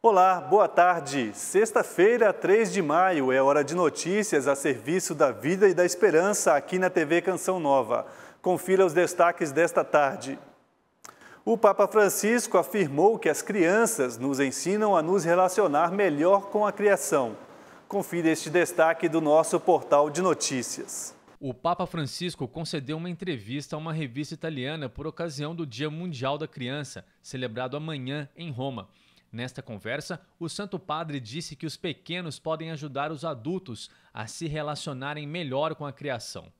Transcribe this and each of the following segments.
Olá, boa tarde. Sexta-feira, 3 de maio, é hora de notícias a serviço da vida e da esperança aqui na TV Canção Nova. Confira os destaques desta tarde. O Papa Francisco afirmou que as crianças nos ensinam a nos relacionar melhor com a criação. Confira este destaque do nosso portal de notícias. O Papa Francisco concedeu uma entrevista a uma revista italiana por ocasião do Dia Mundial da Criança, celebrado amanhã em Roma. Nesta conversa, o Santo Padre disse que os pequenos podem ajudar os adultos a se relacionarem melhor com a criação.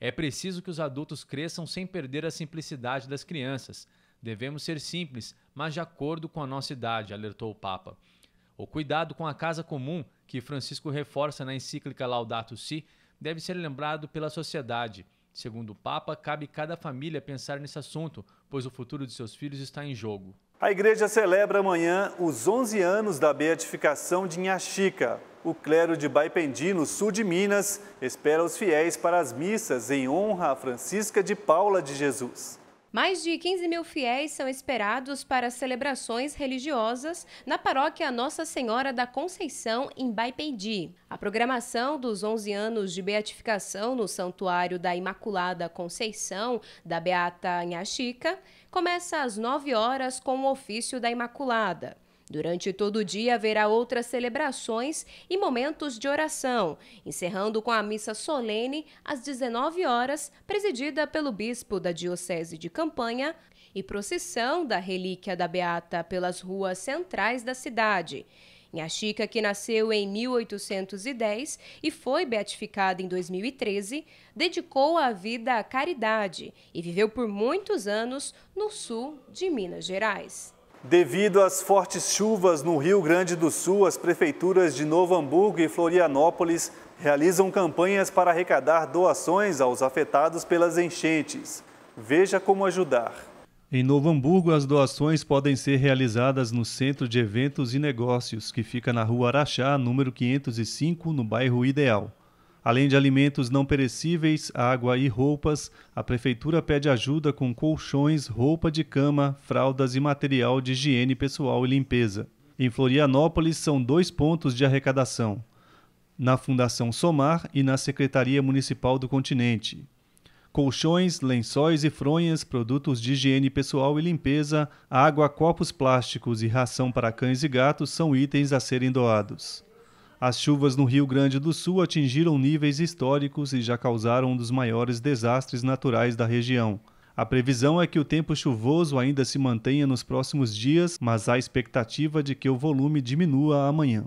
É preciso que os adultos cresçam sem perder a simplicidade das crianças. Devemos ser simples, mas de acordo com a nossa idade, alertou o Papa. O cuidado com a casa comum, que Francisco reforça na encíclica Laudato Si, deve ser lembrado pela sociedade. Segundo o Papa, cabe cada família pensar nesse assunto, pois o futuro de seus filhos está em jogo. A igreja celebra amanhã os 11 anos da beatificação de Inhaxica. O clero de Baipendi, no sul de Minas, espera os fiéis para as missas em honra a Francisca de Paula de Jesus. Mais de 15 mil fiéis são esperados para celebrações religiosas na paróquia Nossa Senhora da Conceição, em Baipendi. A programação dos 11 anos de beatificação no Santuário da Imaculada Conceição, da Beata Inhaxica, começa às 9 horas com o ofício da Imaculada. Durante todo o dia haverá outras celebrações e momentos de oração, encerrando com a missa solene às 19 horas, presidida pelo bispo da Diocese de Campanha, e procissão da relíquia da Beata pelas ruas centrais da cidade. Inhaxica, que nasceu em 1810 e foi beatificada em 2013, dedicou a vida à caridade e viveu por muitos anos no sul de Minas Gerais. Devido às fortes chuvas no Rio Grande do Sul, as prefeituras de Novo Hamburgo e Florianópolis realizam campanhas para arrecadar doações aos afetados pelas enchentes. Veja como ajudar. Em Novo Hamburgo, as doações podem ser realizadas no Centro de Eventos e Negócios, que fica na Rua Araxá, número 505, no bairro Ideal. Além de alimentos não perecíveis, água e roupas, a prefeitura pede ajuda com colchões, roupa de cama, fraldas e material de higiene pessoal e limpeza. Em Florianópolis são dois pontos de arrecadação: na Fundação Somar e na Secretaria Municipal do Continente. Colchões, lençóis e fronhas, produtos de higiene pessoal e limpeza, água, copos plásticos e ração para cães e gatos são itens a serem doados. As chuvas no Rio Grande do Sul atingiram níveis históricos e já causaram um dos maiores desastres naturais da região. A previsão é que o tempo chuvoso ainda se mantenha nos próximos dias, mas há expectativa de que o volume diminua amanhã.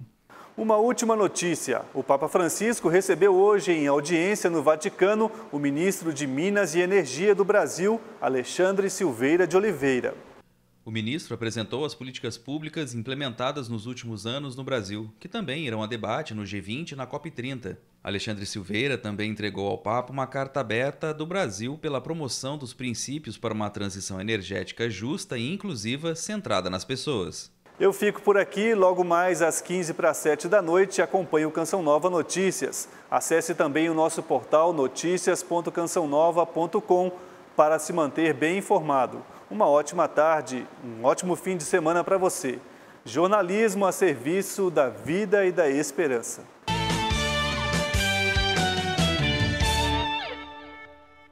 Uma última notícia: o Papa Francisco recebeu hoje em audiência no Vaticano o ministro de Minas e Energia do Brasil, Alexandre Silveira de Oliveira. O ministro apresentou as políticas públicas implementadas nos últimos anos no Brasil, que também irão a debate no G20 e na COP30. Alexandre Silveira também entregou ao Papa uma carta aberta do Brasil pela promoção dos princípios para uma transição energética justa e inclusiva centrada nas pessoas. Eu fico por aqui, logo mais às 15 para 7 da noite, acompanhe o Canção Nova Notícias. Acesse também o nosso portal noticias.cançãonova.com para se manter bem informado. Uma ótima tarde, um ótimo fim de semana para você. Jornalismo a serviço da vida e da esperança.